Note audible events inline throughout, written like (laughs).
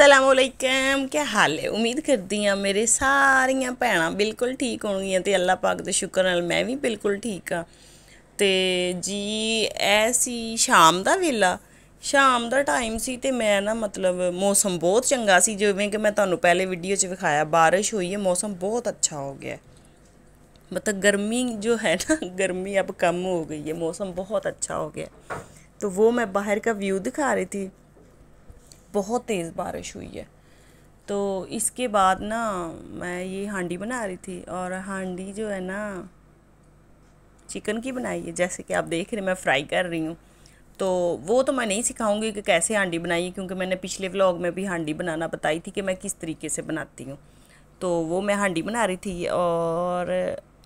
असलकम क्या हाल है ਉਮੀਦ ਕਰਦੀ ਆ ਮੇਰੇ ਸਾਰੀਆਂ ਭੈਣਾਂ ਬਿਲਕੁਲ ਠੀਕ ਹੋਣਗੀਆਂ ਤੇ ਅੱਲਾਹ ਪਾਕ ਦੇ ਸ਼ੁਕਰ ਨਾਲ ਮੈਂ ਵੀ ਬਿਲਕੁਲ ਠੀਕ ਆ ਤੇ ਜੀ ਐਸੀ ਸ਼ਾਮ ਦਾ ਵੇਲਾ ਸ਼ਾਮ ਦਾ ਟਾਈਮ ਸੀ ਤੇ ਮੈਂ ਨਾ ਮਤਲਬ ਮੌਸਮ ਬਹੁਤ ਚੰਗਾ ਸੀ ਜਿਵੇਂ ਕਿ ਮੈਂ ਤੁਹਾਨੂੰ ਪਹਿਲੇ ਵੀਡੀਓ 'ਚ ਵਿਖਾਇਆ بارش ਹੋਈ ਹੈ ਮੌਸਮ ਬਹੁਤ ਅੱਛਾ ਹੋ ਗਿਆ मतलब गर्मी जो है ना गर्मी अब कम हो गई है मौसम बहुत अच्छा हो गया तो वो मैं बाहर का व्यू दिखा रही थी बहुत तेज़ बारिश हुई है तो इसके बाद ना मैं ये हांडी बना रही थी और हांडी जो है ना चिकन की बनाई है जैसे कि आप देख रहे हैं मैं फ्राई कर रही हूँ तो वो तो मैं नहीं सिखाऊंगी कि कैसे हांडी बनाई क्योंकि मैंने पिछले व्लॉग में भी हांडी बनाना बताई थी कि मैं किस तरीके से बनाती हूँ तो वो मैं हांडी बना रही थी और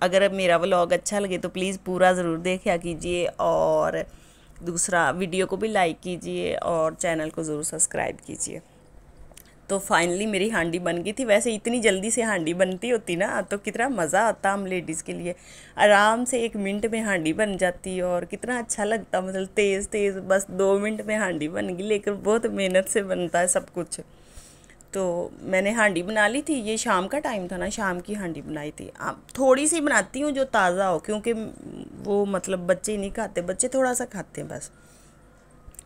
अगर मेरा व्लॉग अच्छा लगे तो प्लीज़ पूरा ज़रूर देखा कीजिए और दूसरा वीडियो को भी लाइक कीजिए और चैनल को ज़रूर सब्सक्राइब कीजिए तो फाइनली मेरी हांडी बन गई थी वैसे इतनी जल्दी से हांडी बनती होती ना तो कितना मज़ा आता हम लेडीज़ के लिए आराम से एक मिनट में हांडी बन जाती और कितना अच्छा लगता मतलब तेज़ तेज़ बस दो मिनट में हांडी बन गई लेकिन बहुत मेहनत से बनता है सब कुछ तो मैंने हांडी बना ली थी ये शाम का टाइम था ना शाम की हांडी बनाई थी आप थोड़ी सी बनाती हूँ जो ताज़ा हो क्योंकि वो मतलब बच्चे नहीं खाते बच्चे थोड़ा सा खाते हैं बस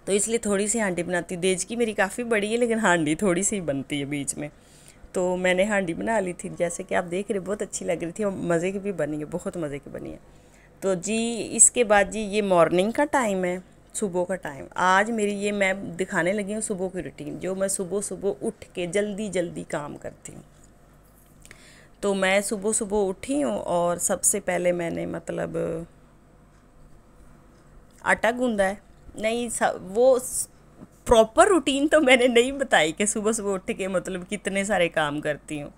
तो इसलिए थोड़ी सी हांडी बनाती देज की मेरी काफ़ी बड़ी है लेकिन हांडी थोड़ी सी बनती है बीच में तो मैंने हांडी बना ली थी जैसे कि आप देख रहे बहुत अच्छी लग रही थी और मज़े की भी बनी है बहुत मज़े की बनी है तो जी इसके बाद जी ये मॉर्निंग का टाइम है सुबह का टाइम आज मेरी ये मैं दिखाने लगी हूँ सुबह की रूटीन जो मैं सुबह सुबह उठ के जल्दी जल्दी काम करती हूँ तो मैं सुबह सुबह उठी हूँ और सबसे पहले मैंने मतलब आटा गूँधा है नहीं वो प्रॉपर रूटीन तो मैंने नहीं बताई कि सुबह सुबह उठ के मतलब कितने सारे काम करती हूँ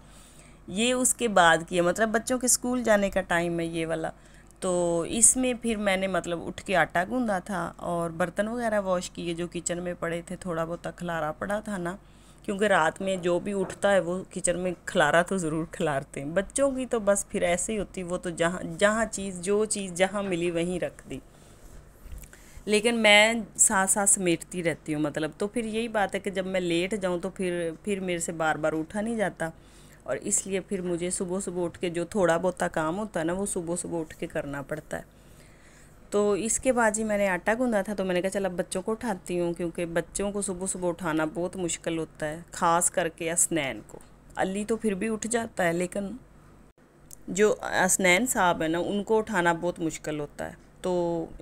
ये उसके बाद की है मतलब बच्चों के स्कूल जाने का टाइम है ये वाला तो इसमें फिर मैंने मतलब उठ के आटा गूंदा था और बर्तन वगैरह वॉश किए जो किचन में पड़े थे थोड़ा बहुत खलारा पड़ा था ना क्योंकि रात में जो भी उठता है वो किचन में खलारा तो ज़रूर खिलारते हैं बच्चों की तो बस फिर ऐसे ही होती वो तो जहाँ जहाँ चीज़ जो चीज़ जहाँ मिली वहीं रख दी लेकिन मैं साथ साथ समेटती रहती हूँ मतलब तो फिर यही बात है कि जब मैं लेट जाऊँ तो फिर फिर मेरे से बार बार उठा नहीं जाता और इसलिए फिर मुझे सुबह सुबह उठ के जो थोड़ा बहुत काम होता है ना वो सुबह सुबह उठ के करना पड़ता है तो इसके बाद ही मैंने आटा गूंदा था तो मैंने कहा चल अब बच्चों को उठाती हूँ क्योंकि बच्चों को सुबह सुबह उठाना बहुत मुश्किल होता है ख़ास करके असनैन को अली तो फिर भी उठ जाता है लेकिन जो असनैन साहब है ना उनको उठाना बहुत मुश्किल होता है तो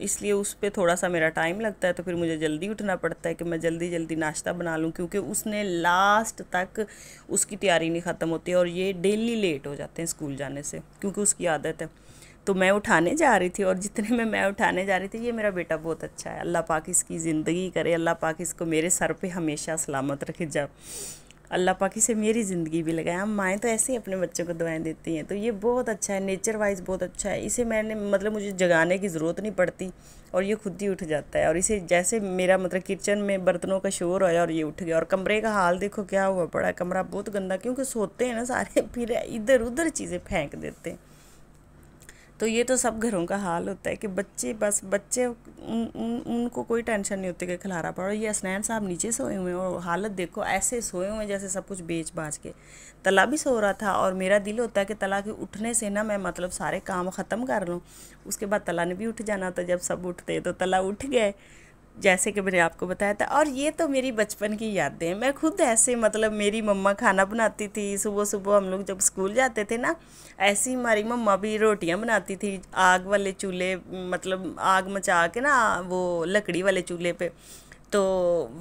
इसलिए उस पर थोड़ा सा मेरा टाइम लगता है तो फिर मुझे जल्दी उठना पड़ता है कि मैं जल्दी जल्दी नाश्ता बना लूँ क्योंकि उसने लास्ट तक उसकी तैयारी नहीं ख़त्म होती और ये डेली लेट हो जाते हैं स्कूल जाने से क्योंकि उसकी आदत है तो मैं उठाने जा रही थी और जितने में मैं उठाने जा रही थी ये मेरा बेटा बहुत अच्छा है अल्लाह पाक इसकी ज़िंदगी करे अल्लाह पाक इसको मेरे सर पे हमेशा सलामत रखे जाओ अल्लाह पाक से मेरी ज़िंदगी भी लगाए हम माएँ तो ऐसे ही अपने बच्चों को दुआएं देती हैं तो ये बहुत अच्छा है नेचर वाइज बहुत अच्छा है इसे मैंने मतलब मुझे जगाने की ज़रूरत नहीं पड़ती और ये खुद ही उठ जाता है और इसे जैसे मेरा मतलब किचन में बर्तनों का शोर आया और ये उठ गया और कमरे का हाल देखो क्या हुआ पड़ा कमरा बहुत गंदा क्योंकि सोते हैं ना सारे (laughs) फिर इधर उधर चीज़ें फेंक देते हैं तो ये तो सब घरों का हाल होता है कि बच्चे बस बच्चे उन, उन उनको कोई टेंशन नहीं होती कि खिलारा पड़ो ये असनैन साहब नीचे सोए हुए हैं और हालत देखो ऐसे सोए हुए हैं जैसे सब कुछ बेच बाज के तला भी सो रहा था और मेरा दिल होता है कि तला के उठने से ना मैं मतलब सारे काम ख़त्म कर लूँ उसके बाद तला ने भी उठ जाना था जब सब उठते तो तला उठ गए जैसे कि मैंने आपको बताया था और ये तो मेरी बचपन की यादें हैं मैं खुद ऐसे मतलब मेरी मम्मा खाना बनाती थी सुबह सुबह हम लोग जब स्कूल जाते थे ना ऐसी हमारी मम्मा भी रोटियां बनाती थी आग वाले चूल्हे मतलब आग मचा के ना वो लकड़ी वाले चूल्हे पे तो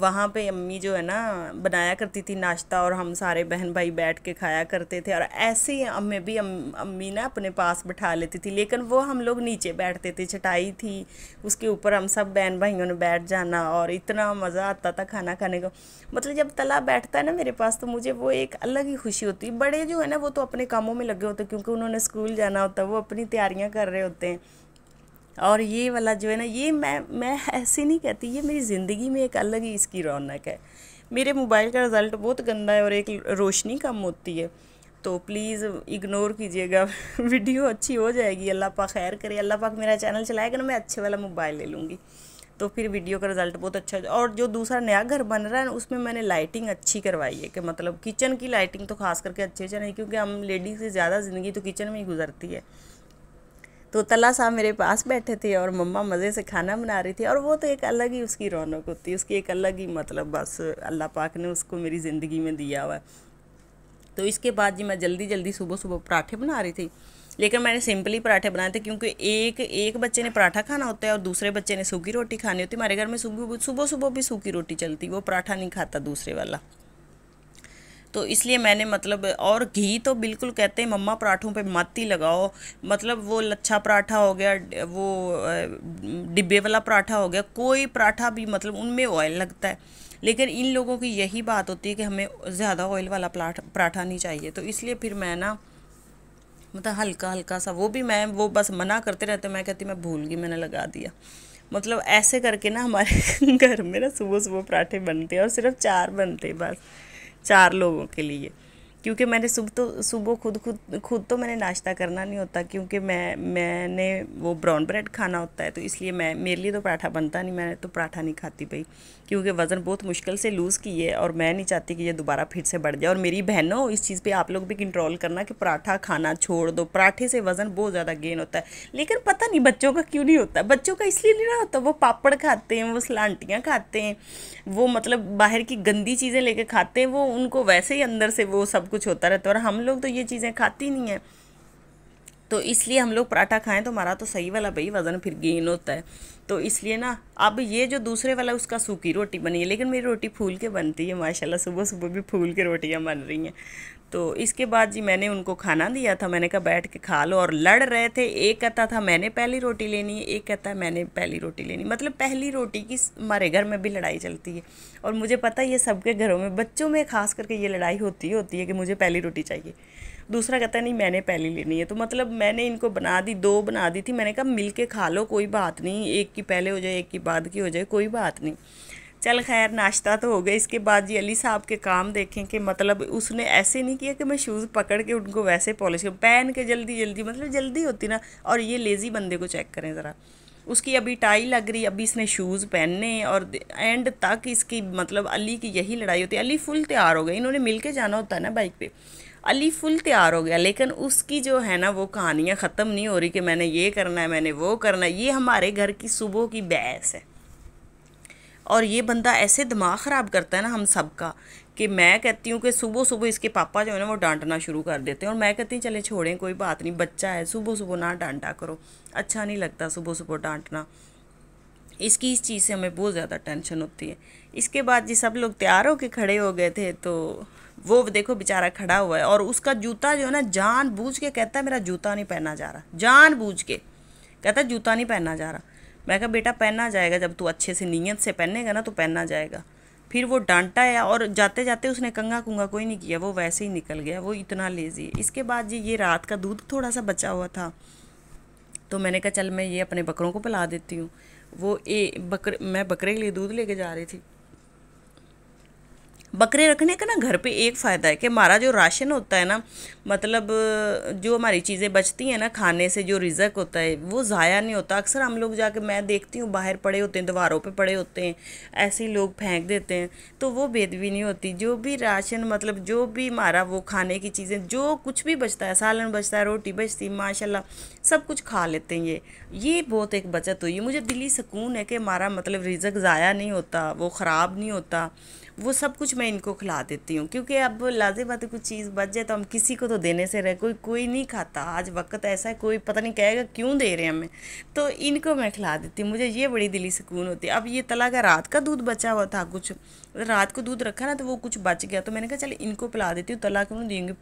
वहाँ पे अम्मी जो है ना बनाया करती थी नाश्ता और हम सारे बहन भाई बैठ के खाया करते थे और ऐसे ही हमें भी अम, अम्मी ना अपने पास बैठा लेती थी लेकिन वो हम लोग नीचे बैठते थे चटाई थी उसके ऊपर हम सब बहन भाइयों ने बैठ जाना और इतना मज़ा आता था खाना खाने का मतलब जब तला बैठता है ना मेरे पास तो मुझे वो एक अलग ही खुशी होती है बड़े जो है ना वो तो अपने कामों में लगे होते क्योंकि उन्होंने स्कूल जाना होता है वो अपनी तैयारियाँ कर रहे होते हैं और ये वाला जो है ना ये मैं मैं ऐसे नहीं कहती ये मेरी ज़िंदगी में एक अलग ही इसकी रौनक है मेरे मोबाइल का रिज़ल्ट बहुत गंदा है और एक रोशनी कम होती है तो प्लीज़ इग्नोर कीजिएगा (laughs) वीडियो अच्छी हो जाएगी अल्लाह पाक खैर करे अल्लाह पाक मेरा चैनल चलाएगा ना मैं अच्छे वाला मोबाइल ले लूँगी तो फिर वीडियो का रिज़ल्ट बहुत अच्छा और जो दूसरा नया घर बन रहा है ना उसमें मैंने लाइटिंग अच्छी करवाई है कि मतलब किचन की लाइटिंग तो खास करके अच्छे अच्छे नहीं क्योंकि हम लेडीज़ से ज़्यादा ज़िंदगी तो किचन में ही गुजरती है तो तला साहब मेरे पास बैठे थे और मम्मा मज़े से खाना बना रही थी और वो तो एक अलग ही उसकी रौनक होती है उसकी एक अलग ही मतलब बस अल्लाह पाक ने उसको मेरी ज़िंदगी में दिया हुआ तो इसके बाद जी मैं जल्दी जल्दी सुबह सुबह पराठे बना रही थी लेकिन मैंने सिंपली पराठे बनाए थे क्योंकि एक एक बच्चे ने पराठा खाना होता है और दूसरे बच्चे ने सूखी रोटी खानी होती है हमारे घर में सुबह सुबह सुबह भी सूखी रोटी चलती वो पराठा नहीं खाता दूसरे वाला तो इसलिए मैंने मतलब और घी तो बिल्कुल कहते हैं मम्मा पराठों पे मत ही लगाओ मतलब वो लच्छा पराठा हो गया वो डिब्बे वाला पराठा हो गया कोई पराठा भी मतलब उनमें ऑयल लगता है लेकिन इन लोगों की यही बात होती है कि हमें ज़्यादा ऑयल वाला पराठा नहीं चाहिए तो इसलिए फिर मैं ना मतलब हल्का हल्का सा वो भी मैं वो बस मना करते रहते मैं कहती मैं भूल गई मैंने लगा दिया मतलब ऐसे करके ना हमारे (laughs) घर में ना सुबह सुबह पराठे बनते हैं और सिर्फ चार बनते हैं बस चार लोगों के लिए क्योंकि मैंने सुबह तो सुबह खुद खुद खुद तो मैंने नाश्ता करना नहीं होता क्योंकि मैं मैंने वो ब्राउन ब्रेड खाना होता है तो इसलिए मैं मेरे लिए तो पराठा बनता नहीं मैंने तो पराठा नहीं खाती भाई क्योंकि वज़न बहुत मुश्किल से लूज़ की है और मैं नहीं चाहती कि ये दोबारा फिर से बढ़ जाए और मेरी बहनों इस चीज़ पर आप लोग भी कंट्रोल करना कि पराठा खाना छोड़ दो पराठे से वज़न बहुत ज़्यादा गेन होता है लेकिन पता नहीं बच्चों का क्यों नहीं होता बच्चों का इसलिए नहीं होता वो पापड़ खाते हैं वो सलांटियाँ खाते हैं वो मतलब बाहर की गंदी चीज़ें लेके खाते हैं वो उनको वैसे ही अंदर से वो सब कुछ होता रहता है और हम लोग तो ये चीज़ें खाती नहीं हैं तो इसलिए हम लोग पराठा खाएं तो हमारा तो सही वाला भाई वज़न फिर गेन होता है तो इसलिए ना अब ये जो दूसरे वाला उसका सूखी रोटी बनी है लेकिन मेरी रोटी फूल के बनती है माशाल्लाह सुबह सुबह भी फूल के रोटियाँ बन रही हैं तो इसके बाद जी मैंने उनको खाना दिया था मैंने कहा बैठ के खा लो और लड़ रहे थे एक कहता था मैंने पहली रोटी लेनी है एक कहता है मैंने पहली रोटी लेनी मतलब पहली रोटी की हमारे घर में भी लड़ाई चलती है और मुझे पता है ये सबके घरों में बच्चों में खास करके ये लड़ाई होती होती है कि मुझे पहली रोटी चाहिए दूसरा कहता नहीं मैंने पहली लेनी है तो मतलब मैंने इनको बना दी दो बना दी थी मैंने कहा मिल के खा लो कोई बात नहीं एक की पहले हो जाए एक की बाद की हो जाए कोई बात नहीं चल खैर नाश्ता तो हो गया इसके बाद जी अली साहब के काम देखें कि मतलब उसने ऐसे नहीं किया कि मैं शूज़ पकड़ के उनको वैसे पॉलिश करूँ पहन के जल्दी जल्दी मतलब जल्दी होती ना और ये लेज़ी बंदे को चेक करें ज़रा उसकी अभी टाई लग रही अभी इसने शूज़ पहनने और एंड तक इसकी मतलब अली की यही लड़ाई होती है अली फुल तैयार हो गई इन्होंने मिल के जाना होता है ना बाइक पर अली फुल तैयार हो गया लेकिन उसकी जो है ना वो कहानियाँ ख़त्म नहीं हो रही कि मैंने ये करना है मैंने वो करना है ये हमारे घर की सुबह की बहस है और ये बंदा ऐसे दिमाग ख़राब करता है ना हम सब का कि मैं कहती हूँ कि सुबह सुबह इसके पापा जो है ना वो डांटना शुरू कर देते हैं और मैं कहती हूँ चले छोड़ें कोई बात नहीं बच्चा है सुबह सुबह ना डांटा करो अच्छा नहीं लगता सुबह सुबह डांटना इसकी इस चीज़ से हमें बहुत ज़्यादा टेंशन होती है इसके बाद जी सब लोग तैयार होकर खड़े हो गए थे तो वो देखो बेचारा खड़ा हुआ है और उसका जूता जो है ना जान बूझ के कहता है मेरा जूता नहीं पहना जा रहा जान बूझ के कहता है जूता नहीं पहना जा रहा मैं कहा बेटा पहना जाएगा जब तू अच्छे से नीयत से पहनेगा ना तो पहना जाएगा फिर वो डांटा है और जाते जाते उसने कंगा कुंगा कोई नहीं किया वो वैसे ही निकल गया वो इतना लेजी है इसके बाद जी ये रात का दूध थोड़ा सा बचा हुआ था तो मैंने कहा चल मैं ये अपने बकरों को पिला देती हूँ वो ए बकर मैं बकरे के लिए दूध लेके जा रही थी बकरे रखने का ना घर पे एक फ़ायदा है कि हमारा जो राशन होता है ना मतलब जो हमारी चीज़ें बचती हैं ना खाने से जो रिजक होता है वो ज़ाया नहीं होता अक्सर हम लोग जाके मैं देखती हूँ बाहर पड़े होते हैं दीवारों पे पड़े होते हैं ऐसे ही लोग फेंक देते हैं तो वो बेदवी नहीं होती जो भी राशन मतलब जो भी हमारा वो खाने की चीज़ें जो कुछ भी बचता है सालन बचता है रोटी बचती माशाला सब कुछ खा लेते हैं ये ये बहुत एक बचत हुई है मुझे दिली सुकून है कि हमारा मतलब रिजक ज़ाया नहीं होता वो ख़राब नहीं होता वो सब कुछ मैं इनको खिला देती हूँ क्योंकि अब लाजे बात कुछ चीज़ बच जाए तो हम किसी को तो देने से रहे कोई कोई नहीं खाता आज वक्त ऐसा है कोई पता नहीं कहेगा क्यों दे रहे हैं हमें तो इनको मैं खिला देती हूँ मुझे ये बड़ी दिली सुकून होती है अब ये तला का रात का दूध बचा हुआ था कुछ रात को दूध रखा ना तो वो कुछ बच गया तो मैंने कहा चल इनको पिला देती हूँ तला क्यों देंगे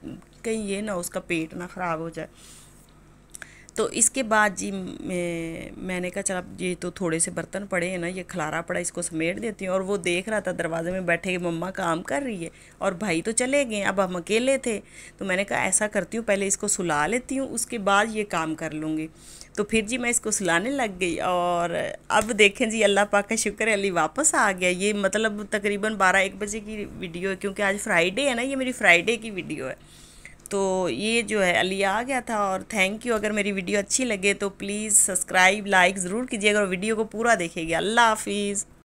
कहीं ये ना उसका पेट ना ख़राब हो जाए तो इसके बाद जी मैं मैंने कहा चला ये तो थोड़े से बर्तन पड़े हैं ना ये खलारा पड़ा इसको समेट देती हूँ और वो देख रहा था दरवाजे में बैठे मम्मा काम कर रही है और भाई तो चले गए अब हम अकेले थे तो मैंने कहा ऐसा करती हूँ पहले इसको सुला लेती हूँ उसके बाद ये काम कर लूँगी तो फिर जी मैं इसको सुलाने लग गई और अब देखें जी अल्लाह पाक का शुक्र है अली वापस आ गया ये मतलब तकरीबन बारह एक बजे की वीडियो है क्योंकि आज फ्राइडे है ना ये मेरी फ्राइडे की वीडियो है तो ये जो है अली आ गया था और थैंक यू अगर मेरी वीडियो अच्छी लगे तो प्लीज़ सब्सक्राइब लाइक ज़रूर कीजिएगा और वीडियो को पूरा देखेगी अल्लाह हाफिज़